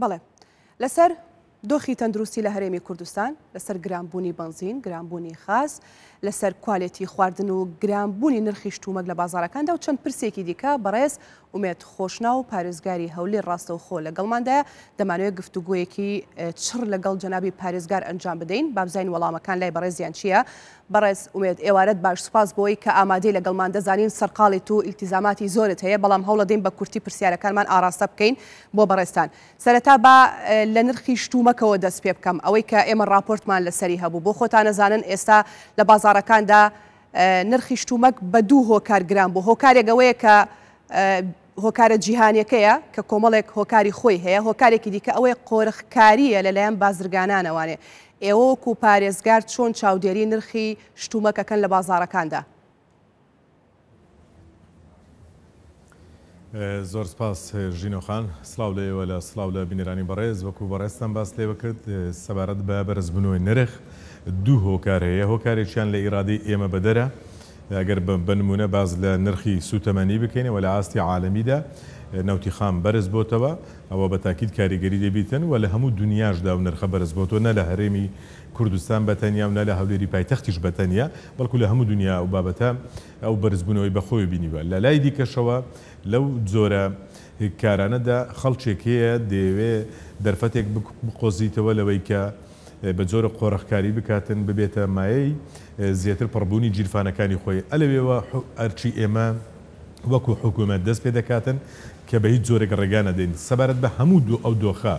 Bale. Leser دۆخی تەندروستی لە هەرێمی کوردستان لەسەر گرانبوونی بنزین گرانبوونی خاص لەسەر کوالەتی خواردن و گرانبوونی نرخی شتومەک لە بازارەکاندا و چەند پرسێکی دیکە بەڕێز ومێت خۆشنا و پارێزگاری هەولێ ڕاستە و خۆ لەگەڵمانداە دەمانوێت گفتوگویەکی چڕ لەگەڵ جەنابی پارێزگار ئەنجام بدەین بابزین وەڵامەکان لای بەڕێزیان چییە بەڕێز ومێت ئێوارەت باش سوپاس بۆی کە ئامادەی لەگەڵمان دەزانین سەرقاڵی و التیزاماتی زۆرت هەیە بەڵام هەوڵە دەین بە کورتی پرسیارەکانمان ئاراستە بکەین بۆ بەڕێستان سەرەتا با لە نرخی شتومە مەکەوە دەست پێ بکەم ئەوەی کە ئێمە راپۆرتمان لەسەری هەبوو بۆ خۆتان نەزانن ئێستا لە بازارەکاندا نرخیشتومەک بە دوو هۆکارگران بوو هۆکارێکەوەیە کە هۆکارە جیهانەکەیە کە کۆمەڵێک هۆکاری خۆی هەیە هۆکارێکی دیکە ئەوەی قۆرخکاریە لەلایەن بازرگانانەوانێ ئێوە وەکو پارێزگار چۆن چاودێری نرخی شتومەکەکەن لە بازارەکاندا زۆر سپاس ژینۆخان سلااو لەوە لە سلااو لە بینێرانی بەڕێز وەکو بەڕێستان باس لێوە کرد سەبارەت بە بەرز بنەوەی نرخ دوو هۆکار هەیە هۆکارێکیان لە ئیرادی ئێمە بەدەرە ئەگەر بنمونە باز لە نرخی سوتەمەنی بکەینەوە لە ئاستی عاالمیدا نەوتی خام بەرز بۆتەوە ئەوە بە تاکیید کاریگەری دەبیتن و لە هەموو دنیاشدا و نرخە بەرز بۆتەوە نە لە هەرێمی کوردستان بەتەنیا و نە لە هەولێری پایتەختیش بەتەنیا بەڵکو لە هەموو دنیا و بابەتە ئەو بەرزبوونەوەی بەخۆی بینیوە لە لای دیکەشەوە لەو جۆرە کارانەدا خەڵچێکەیە دەیەوێت دەرفەتێک بقۆزیتەوە لەوەی کە بە جۆرە قۆرەخکاری بکاتن ببێتە مایەی زیاتر پڕبوونی جیرفانەکانی خۆی ئەلەوێەوە ئەرچی ئێمە وەکو حکوومەت دەست پێ دەکاتن کە بە هیچ جۆرێک ڕێگانە دێن سەبارەت بە هەموو دوو ئەو دۆخە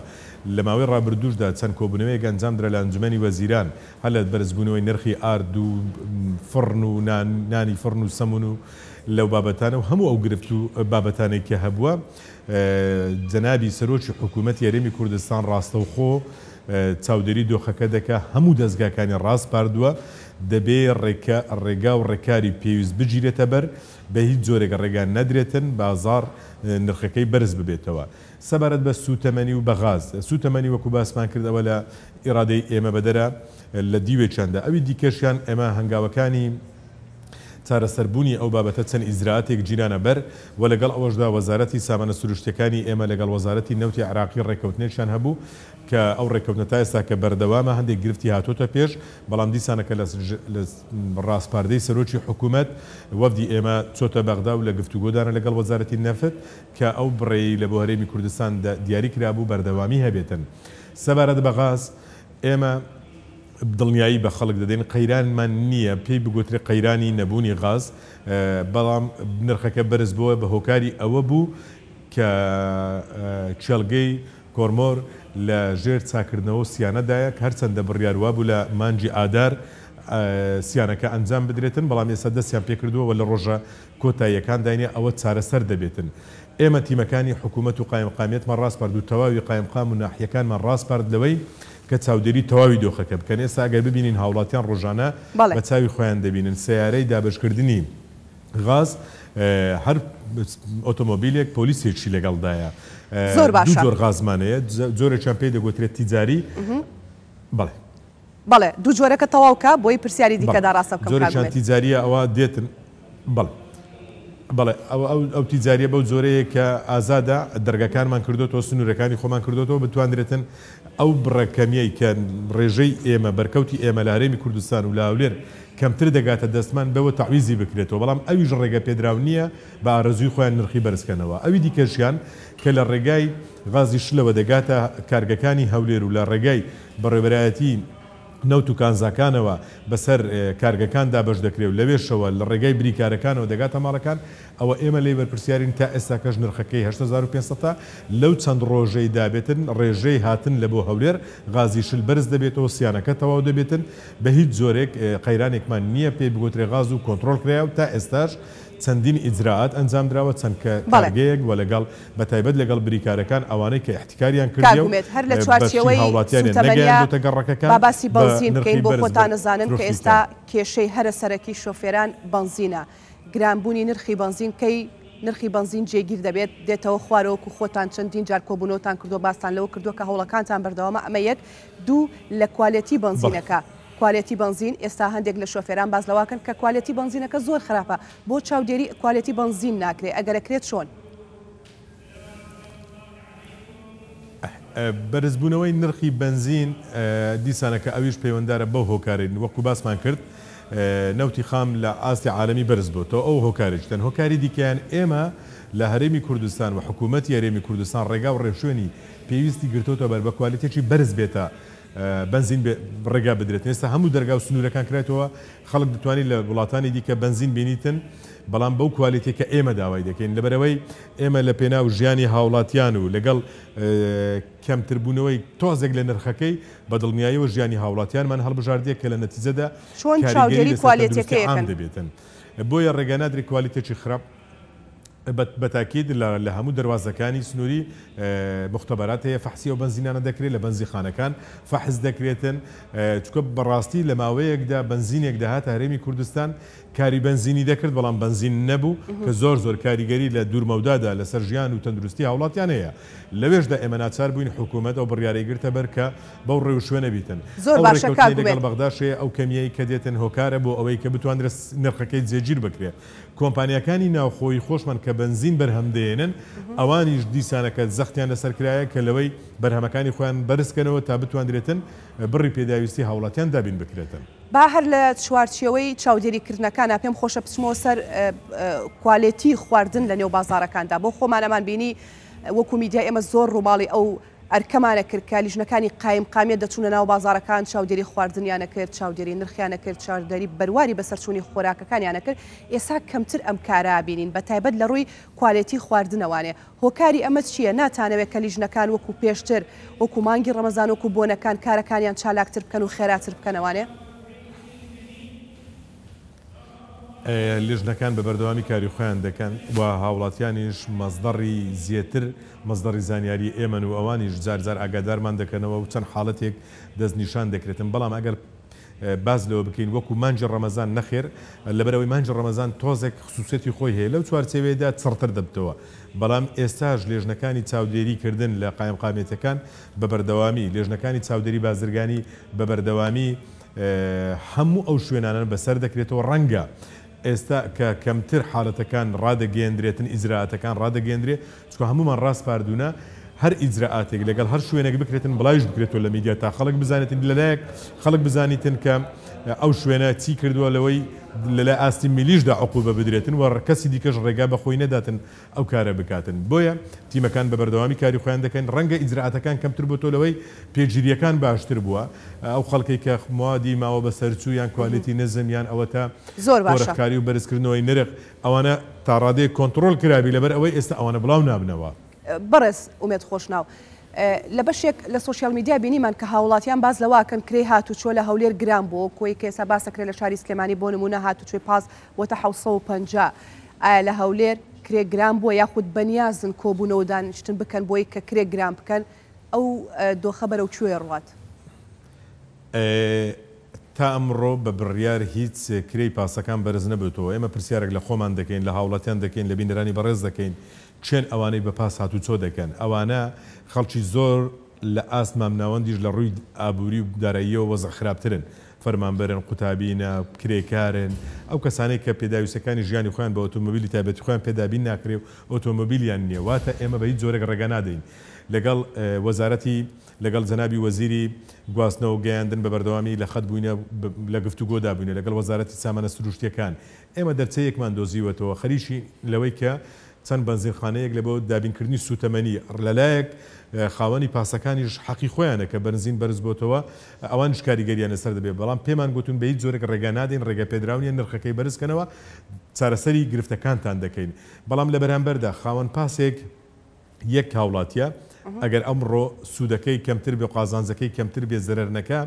لە ماوەی ڕابردوشدا چەند کۆبنەوەیەک ئەنجامدرا لە ئەنجومی وەزیران هەل لە بەرزبوونەوەی نرخی ئارد و فڕن و نانی فڕن و سەمون و لەو بابەتانە و هەموو ئەو گرفت و بابەتانێکی هەبووە جەنابی سەرۆکی حکوومەت یاریمی کوردستان ڕاستەوخۆ چاودێری دۆخەکە دەکە هەموو دەستگاکانی ڕاست پاردووە دەبێ ڕێگا و ڕێکاری پێویست بگیرێتە بەر. بە هیچ جۆرێکە ڕێگان نەدرێتن بازار نرخەکەی بەرز ببێتەوە سەبارەت بە سوتەمەنی و بەغاز سوتەمەنی وەکو باسمان کردەوە لە ئێرادەی ئێمە بەدەرە لە دیوێ چنددە ئەوی دیکەشیان ئێمە هەنگاوەکانی چارەسەربوونی ئەو بابەتە چەند ئیزراتێک جیرانە بەر و لەگەڵ ئەوەشدا وەزارەتی سامانە سروشتەکانی ئێمە لەگەڵ وەزارەتی نەوتی عراقی ڕێکەوتنێکشان هەبوو کە ئەو ڕێکەوتنەتا ئێستا کە بەردەوامە هەندێک گرفتی هاتۆتە پێش بەڵام دیسانەکە لە ڕاستپاردەی سەرۆکی حکوومەت وەفدی ئێمە چۆتە بەغدا و لە گفتوگۆدانە لەگەڵ وەزارەتی نەفت کە ئەو بڕێی لە بۆ هەرێمی کوردستان دیاری کرابوو بەردەوامی هەبێتن سەبارەت بەغاز ئێمە دڵنیایی بە خەڵک دەدەین قەیرانمان نییە پێی بگوترێ قەیرانی نەبوونی غاز بەڵام نرخەکە بەرز بووە بە هۆکاری ئەوە بوو کە چێلگەی کۆرمۆر لە ژێر چاکردنەوە سیانەدایە هەرچەندە بڕیاروا بوو لە مانجی ئادار سیانەکە ئەنجام بدرێتن بەڵام ێستا دەستیان پێکردووەوە لە ڕۆژە کۆتاییەکان داینێ ئەوە چارەسەر دەبێتن. ئێمە تیمەکانی حکوومەت و قایمقامێتمان ڕاستپارد و تەواوی قایمقام و ناحیەکانمان ڕاستپارد لەوەی کە چاودێری تەواوی دۆخەکە بکەن ئێستا ئەگەر ببینین هاوڵاتیان ڕۆژانە بە چاوی خۆیان دەبینن سیارەی دابشکردنی غاز هەر ئۆتۆمۆبیلێک پۆلیسێکی لەگەڵدایە زۆر باش زۆر غازمانەیە زۆرە چەند پێی دەگوترێت تیجاری بڵێ بەڵێ دوو جۆرەکە تەواوکە بۆی پرسیاری دیکەدا ڕاستە زۆرچان تیجاریە ئەوە دێتن بڵێ بڵێ ئەو تیجاریە بەو زۆرەیە کە ئازادا دەرگەکانمان کردوەوە سنوورەکانی خۆمان کردوەوە بتواندرێتن ئەو بڕەکەمیەی کە ڕێژەی ئێمە بەرکەوتی ئێمە لارێمی کوردستان و لاولێر کەمتر دەگاتە دەستمان بەوە تاویزی بکرێتەوە بەڵام ئەویش ڕێگە پێدراو نییە بە ئارزوی خۆیان نرخی بەرزکەنەوە ئەوی دیکەشیان کە لە ڕێگای غازی شلەوە دەگاتە کارگەکانی هەولێر و لە ڕێگای بەڕێبەرایەتی نەوت و کانزاکانەوە بەسەر کارگەکاندا بەش دەکرێت و لەوێشەوە لە ڕێگای بریکارەکانەوە دەگاتە ماڵەکان ئەوە ئێمە لێ بەرپرسیارین تا ئێستا کەژ نرخەکەی 1500 لەو چەند ڕۆژەی دابێتن ڕێژەی هاتن لە بۆ هەولێر غازی شل بەرز دەبێتەوە سیانەکە تەواو دەبێتن بە هیچ زۆرێک قەیرانێکمان نییە پێی بگوترێ غاز و کۆنتترۆل کرا و تا ئێستاش چەندین ئیجرات ئەنجام درراوە چەند کە کارگەیەک وە لەگەڵ بە تایبەت لەگەڵ بریکارەکان ئەوانەی کە احتیکاریان کردێت هەر لە چوارچەوەیڵاتیانەکەڕەکەەکە باسی بەزین بکەین بۆ خۆتانەزانن کە ئێستا کێشەی هەرە سەرەکی شۆفێران بنزینە گرانبوونی نرخی بنزینکەی نرخی بنزین جێگیر دەبێت دێتەوە خوارەوەکو خۆتان چەندین جار کۆبوونەوەتان کردو باستان لەوە کردووە کە هەوڵەکانتان بەردەوامە ئەمە یەک دوو لە کوالەتی بنزینەکە. کوالەتی بنزین ئێستا هەندێک لە شوفێران باز لەواکەن کە کوالەتی بنزینەکە زۆر خراپە بۆ چاودێری کوالەتی بنزین ناکرێ ئەگەرەکرێت چۆن بەرزبوونەوەی نرخی بنزین دیسانەکە ئەویش پەیوەنددارە بەو هۆکارین وەکو باسمان کرد نەوتی خام لە ئاستی عالمی بەرز بۆتەوە ئەو هۆکارێکتەن هۆکاری دیکەیان ئێمە لە هەرێمی کوردستان و حکوومەت یاێمی کوردستان ڕێگا و ڕێشوێنی پێویستی گرتوتە بەر بە کوالەتێکی بەرز بێتە بنزین ڕێگا بدرێت ئێستا هەموو دەرگا و سنوورەکان کرێتەوە خەڵک دەتوانانی لە وڵاتانی دیکە بنزین بینیتن بەڵام بەو کوالیتی کە ئێمە داوای دەکەین لەبەرەوەی ئێمە لە پێنا و ژیانی هاوڵاتیان و لەگەڵ کەمتربوونەوەی تۆزێک لە نرخەکەی بە دڵنیاییەوە ژیانی هاوڵاتیانمان هەڵبژاردیە کە لە نەتیزەدا چۆن چاودێری کوالیتەکە دەبێتن بۆیە ڕێگەنادری کوالیتێکی خراپ بەتاکید لە هەموو دەواازەکانی سنووری مختبەرات هەیە فەحسی و بنزینانە دەکرێت لە بنزی خانەکان فەحز دەکرێتن چکە بەڕاستی لە ماوەیەکدا بنزینێکدا هات هەرێمی کوردستان کاری بنزینی دەکرد بەڵام بنزین نەبوو کە زۆر زۆر کاریگەری لە دوورمەودادا لەسەر ژیان و تەندروستی هاوڵاتیان هەیە لەوێشدا ئێمە ناچار بووین حکوومەت ئەو بڕیاریگرتە بەرکە بەو ڕێ و شوێنە بیتن زۆر باشەکەگەڵ بەغداشێ ئەو کەمیایی کە دێتن هۆکارە بۆ ئەوەی کە بتوانرە نرخەکەی جێگیر بکرێت کۆمپانیەکانی ناوخۆی خۆشمان کە کە بنزین بەرهەمدێنن ئەوانیش دیسانەکە زەختیان لەسەرکرایە کە لەوەی بەرهەمەکانی خۆیان بەرزکەنەوە تا بتواندرێتن بڕی پێداویستی هاوڵاتیان دابین بکرێتن. با هەر لە چوارچیەوەی چاودێریکردنەکانە پێم خۆشە بچمەوە سەر کوالێتی خواردن لە نێو بازارەکاندا بۆ خۆمانەمان بینی وەکو میدیا ئێمە زۆر ڕووماڵی ئەو ئەرکەمانە کرد کە لیژنەکانی قایم قامێت دەچونە ناو بازارەکان چاودێری خواردنیانە کرد چاودێری نرخیانە کرد چاودێری بەرواری بەسەرچوونی خۆراکەکانیانە کرد ئێسا کەمتر ئەم کارابینین بە تایبەت لە ڕووی کوالەتی خواردنەوانێ هۆکاری ئەمە چییە ناتانەوێت کە لیژنەکان وەکو پێشتر وەکو مانگی ڕەمەزان وەکو بۆنەکان کارەکانیان چالاکتر بکەن و خێراتر بکەنەوانێ لێژنەکان بە بەردەوامی کاری خۆیان دەکەن و هاوڵاتیانیش مەزدەڕی زیاتر مەزدەڕی زانیاری ئێمە و ئەوانیش جارجار ئاگادارمان دەکەنەوە و چەند حالڵەتێک دەستنیشان دەکرێتن بەڵام ئەگەر باز لەوە بکەین وەکو مانجی ڕەمەزان نەخێر لەبەرەوەی مانجی ڕەمەزان تۆزێک خصوصەتی خۆی هەیە لەو چوارچێوێدا چڕتر دەبتەوە بەڵام ئێستاش لێژنەکانی چاودێریکردن لە قایمقامێتەکان بە بەردەوامی لێژنەکانی چاودێری بازرگانی بە بەردەوامی هەموو ئەو شوێنانە بەسەر دەکرێتەوە ڕەنگە ئێستا کە کەمتر حالەتەکان ڕدەگەێندرێتن ئیزراعاتەکان ڕدەگەێندرێت چکە هەمومان ڕاستپاردونە هەر ئیزراعاتێک لەگەڵ هەر شوێنێک بکرێتن بڵایش بکرێتەوە لە میدیا تا خەڵک بزانێتن لەلایەک خەڵک بزانیتن کە ئەو شوێنە چی کردووە لەوەی لەلا ئاستی میلیشدا عقوبە بدرێتن و ڕکەسی دیکەش ڕێگا بە خۆی نەداتن ئەو کارە بکاتن بۆیە تیمەکان بە بەردەوامی کاری خۆیان دەکەن ڕەنگە ئیجرعاتەکان کەمتر بۆ تۆلەوەی پێگیریەکان باشتر بووە ئەو خەڵکی کە موادی ماوە بە سەرچوویان کوالتی نەزمیان ئەوە تا زۆر باشکاری و بەرزکردنەوەی نرخ ئەوانە تاڕادەیە کۆنتترۆل کرابی لەبەر ئەوەی ئێستا ئەوانە بڵاو نابنەوە بەڕێز ومێت خۆشناو. لە بەشێک لە سوسیال میدیا بینیمان کە هاوڵاتیان باز لەواکەن کرێ هاتوچۆ لە هەولێر گران بۆ کۆی کێسە باسەکرێ لە شاری سلێمانی بۆ نمونە هاتوچێ پاس بۆتە 1950 لە هەولێر کرێگران بووە یاخود بەنیازن کۆبوونەوە دانیشتن بکەن بۆی کە کرێگران بکەن ئەو دۆخە بەرەو کوێ ڕات. تا ئەمڕۆ بە بڕیار هیچ کرێی پاسەکان بەرز نەبێتەوە ئێمە پرسیارێک لە خۆمان دەکەین لە هاوڵاتیان دەکەین لە بینەرانی بەڕێز دەکەین چێن ئەوانەی بە پاس هاتو چۆ دەکەن ئەوانە خەڵکی زۆر لە ئاسمام ناوەندیش لە ڕووی ئابووری و داراییەوە وەزە خراپترن فەرمانبەرن قوتابینە کرێکارن ئەو کەسانی کە پێداویستەکانی ژیانی خۆیان بە ئۆتۆمبیلی تابەت خۆیان پێدابین ناکرێ و ئۆتۆمبیلیان نییە واتە ئێمە بەهیت زۆرێک ڕێگە نادەین لەگەڵ وەزارەتی لەگەڵ جەنابی وەزیری گواستنەوە گەیاندن بە بەردەوامی لە خەت بووینە لە گفتوگۆدا بووینە لەگەڵ وەزارەتی سامانە سروشتیەکان ئێمە دەرچەیەکمان دۆزیوەتەوە خەریشی لەوەی کە چەند بنزینخانەیەک لە بۆ دابینکردنی سوتەمەنی لەلایەک خاوەنی پاسەکانیش حەقی خۆیانە کە بنزین بەرز بۆتەوە ئەوان شکاریگەریانە سەر دەبێت بەڵام پێمان گوتون بە هیچ جۆرەك ڕێگا نادەین ڕێگە پێدراونیە نرخەکەی بەرزکەنەوە چارەسەری گرفتەکانتان دەکەین بەڵام لە بەرامبەردا خاوەن پاسێک یەک هاوڵاتە ئەگەر ئەمڕۆ سوودەکەی کەمتر بێ قازانزەکەی کەمتر بێ زەرەرنەکە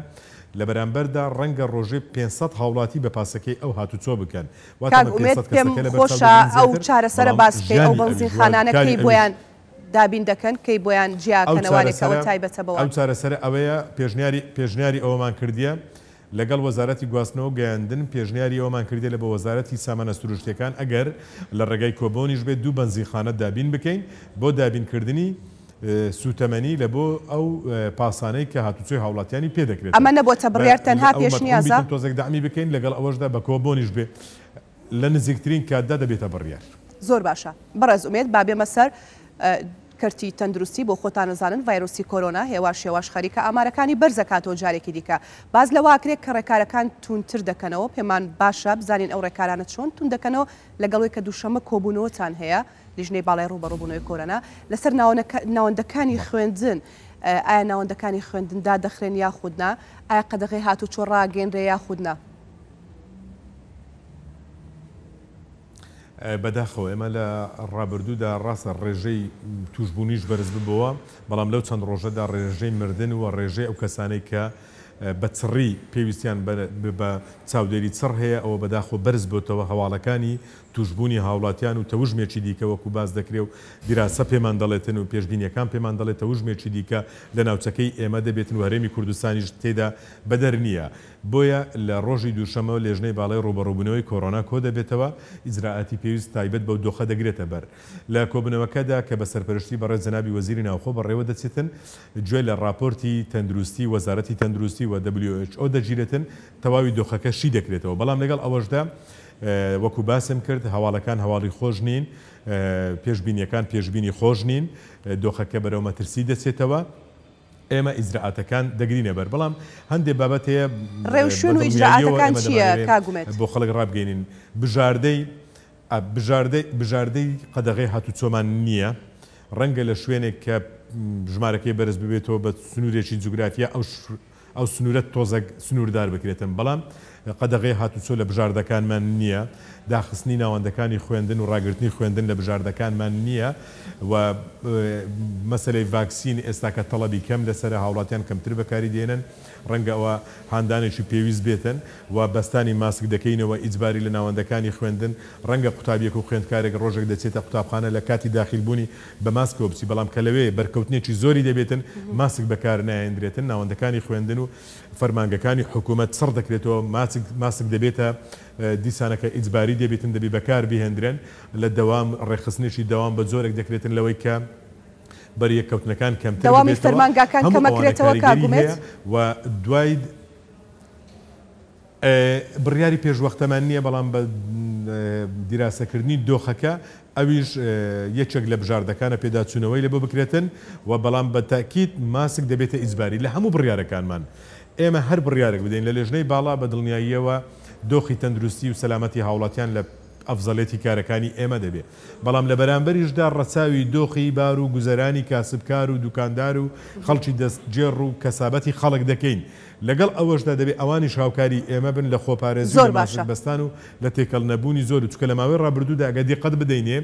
لە بەرامبەردا ڕەنگە ڕۆژێ 500 هاوڵاتی بە پاسەکەی ئەو هاتو چۆ بکەن خۆشە ئەو چارەسەرە باسکەی ئەو بەنزی خانانەکەی بۆیان. دابین دەکەن کەی بۆیان جیاکەنەوەەوە تایبەتەبەوە ئەم چارەسەر ئەوەیە پێژنیاری پێژنیاری ئەوەمان کردیە لەگەڵ وەزارەتی گواستنەوە گەیاندن پێشنیاری ئەومان کردێت لە بە وەزارەتی سامانە سروشتەکان ئەگەر لە ڕێگای کۆبۆنیش بێت دوو بەنزیخانە دابین بکەین بۆ دابینکردنی سوتەمەنی لە بۆ ئەو پاسانەی کە هاتوچۆی هاوڵاتیانی پێدەکرێت ئەمە نەبووە بڕێر تەنها پێشنیازە تۆزێک دامی بکەین لەگەڵ ئەوەشدا بە کۆبۆنیش بێ لە نزیکترین کاتدا دەبێتە بڕیار زۆر باشە بەڕێزومێت بابێمە سەر کەرتی تەندروستی بۆ خۆتان نزانن ڤایرۆسی کۆرۆنا هێواش شێواش خەریکە ئامارەکانی بەرزەکاتەوە جارێکی دیکە باز لەوە ئاکرێک کە ڕێکارەکان تونتر دەکەنەوە پێمان باشە بزانین ئەو ڕێکارانە چۆن تون دەکەنەوە لەگەڵی کە دووشەمە کۆبوونەوەتان هەیە لیژنەی باڵای ڕوبەڕووبوونەوەی کۆرەنا لەسەر ناوەندەکانی خوێندن. ئایا ناوەندەکانی خوێندندا دەخرێن یا خودنا ئایا قەدەغی هاتو چۆ ڕاگەێنرێ یا خودنا بەداخەوە ئێمە لە ڕابردوودا ڕاستە ڕێژەی توشببوونیش بەرز ببەوە بەڵام لەو چەند ڕۆژەدا ڕێژەی مردن و ڕێژەی ئەو کەسانەی کە بەچڕی پێویستیان بە چاودێری چڕ هەیە ئەوە بەداخۆ بەرز بۆتەوە هەواڵەکانی توشببوونی هاوڵاتیان و تەوژمێکی دیکە وەکو باز دەکرێ و دیراسە پێمان دەڵێتن و پێشببینیەکان پێمان دەڵێت تەوژمێکی دیکە لە ناوچەکەی ئێمە دەبێتن وەرێمی کوردستانیش تێدا بەدەر نییە بۆیە لە ڕۆژی دووشەمە و لێژنەی باڵی ڕۆبەڕوبوونەوەی کۆرۆنا کۆ دەبێتەوە ئیزراعاتی پێویست تایبەت بەو دۆخە دەگرێتە بەر لە کۆبنەوەکەدا کە بە سەرپەرشتی بەڕێ جەنابی وەزیری ناوخۆ بەڕێوە دەچێتن گوێ لە راپۆرتی تەندروستی وەزارەتی تەندروستی و WHO دەگیرێتن تەواوی دۆخەکە شی دەکرێتەوە بەڵام لەگەڵ ئەوەشدا وەکو باسم کرد هەواڵەکان هەواڵی خۆش نین پێشببینیەکان پێشببینی خۆش نین دۆخەکە بەرەو مەترسی دەچێتەوە ئێمە ئیزراعاتەکان دەگرینە بەر بەڵام هەندێک بابەت هەیە ڕێوشون و ئیجرعاتەکان چیە کاگومێت بۆ خەڵک ڕابگەینین بژاردەی بژاردەی قەدەغی هاتو چۆمان نییە ڕەنگە لە شوێنێک کە ژمارەکەی بەرز ببێتەوە بە سنوورێکی جوگرافیا ئەو ئەو سنوورەت تۆزەک سنووردار بکرێتن بەڵام قەدەغی هاتوچۆ لە بژاردەکانمان نییە داخستنی ناوەندەکانی خوێندن و ڕاگررتنی خوێندن لە بژاردەکانمان نییە و مەسلەی ڤاکسین ئێستا کە تەڵەبی کەم لەسەر هاوڵاتیان کەمتر بەکاری دێنن ڕەنگەەوە هاندانێکی پێویست بێتن و بەستانی ماسک دەکەینەوە ئیجباری لە ناوەندەکانی خوێندن ڕەنگە قوتابیەک و خوێندکارێک ڕۆژێک دەچێتە قوتابخانە لە کاتی داخلبوونی بە ماسکۆ بچی بەڵام کە لەوێ بەرکەوتنێکی زۆری دەبێتن ماسک بەکار نایەندرێتن ناوەندەکانی خوێندن و فەرمانگەکانی حکوومەت سڕ دەکرێتەوە ماسک دەبێتە دیسانەکە ئیجباری دەبێتن دەبی بەکار بهێندرێن لە دەوام ڕێخستنیشی دەوام بە زۆرێک دەکرێتن لەوەی کە بەریەکەوتنەکان کەمتر دەوامی فەرمانگاکان کەمەکرێتەوە کارگومێت و دوای بڕیاری پێشوەختەمان نییە بەڵام بە دیراسەکردنی دۆخەکە ئەویش یەکێک لە بژاردەکانە پێداچوونەوەی لە بۆ بکرێتن و بەڵام بە تاکیت ماسک دەبێتە ئیزباری لە هەموو بڕیارەکانمان. ئێمە هەر بڕیارێک بدەین لە لێژنەی باڵا بە دڵنیاییەوە دۆخی تەندروستی و سەلامەتی هاوڵاتیان لە ئەفزەڵێتی کارەکانی ئێمە دەبێت بەڵام لە بەرامبەریشدا ڕەچاوی دۆخی بار و گوزەرانی کاسبکار و دوکاندار و خەڵکی دەستجێڕ و کەسابەتی خەڵک دەکەین لەگەڵ ئەوەشدا دەبێت ئەوانی شاوکاری ئێمە بن لە خۆپارێز زۆر باش بەستان و لە تێکەڵ نەبوونی زۆر چکە لە ماوەی ڕابردوودا ئەگەدی قەت بدەینێ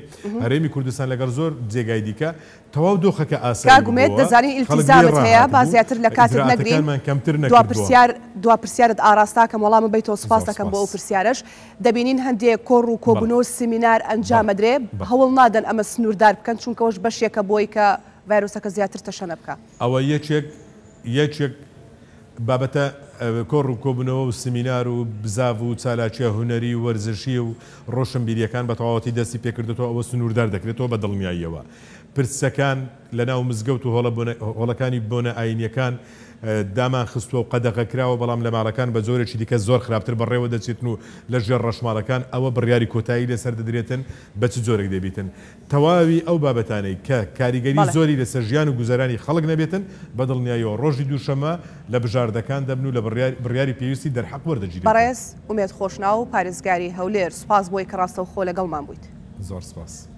هەرێمی کوردستان لەگەڵ زۆر جێگای دیکە تەواو دۆخەکە ئاساگومێت دەزانین ئیلتیزامت هەیە با زیاتر لە کاتت نەگرینمان کەمتر دوپسیار دوا پرسیارت ئاراستا کەم وەڵامە بیت تۆ سپاس دەکەم بۆ ئەو پرسیارش دەبینین هەندێک کۆڕ و کۆبنۆ و سمینار ئەنجامەدرێ هەوڵ نادەن ئەمە سنووردار بکەن چونکەەوەش بەشێکە بۆی کە ڤایرۆسەکە زیاتر تەشەنە بکە ئەوە یەکێک یەکێک بابەتە کۆڕ و کۆبنەوە و سمینار و بزاو و چالاچیە هوەری و وەرزشی و ڕۆشنبیریەکان بە تەواوەتی دەستی پێکردێتەوە ئەوە سنوور دەردەکرێتەوە بە دڵنیاییەوە پرسەکان لە ناو مزگەوت و هۆڵەکانی بۆنە ئاینیەکان دامان خستووە و قەدەغەکراوە بەڵام لە ماڵەکان بە زۆرێکی دیکە زۆر خراپتر بەڕێوە دەچێتن و لە ژێر ڕەشماڵەکان ئەوە بڕیاری کۆتایی لەسەر دەدرێتن بەچ زۆرێک دەبیتن تەواوی ئەو بابەتانەی کە کاریگەری زۆری لەسەر ژیان و گوزارانی خەڵک نەبێتن بە دڵنیایەوە ڕۆژی دووشەمە لە بژاردەکان دەبن و لە بڕیاری پێویستی دەرحەق وەردەجی بەڕێز ومێت خۆشنا و پارێزگاری هەولێر سپاس بۆی کە ڕاستە و خۆ لەگەڵمان بوویت زۆر سپاس.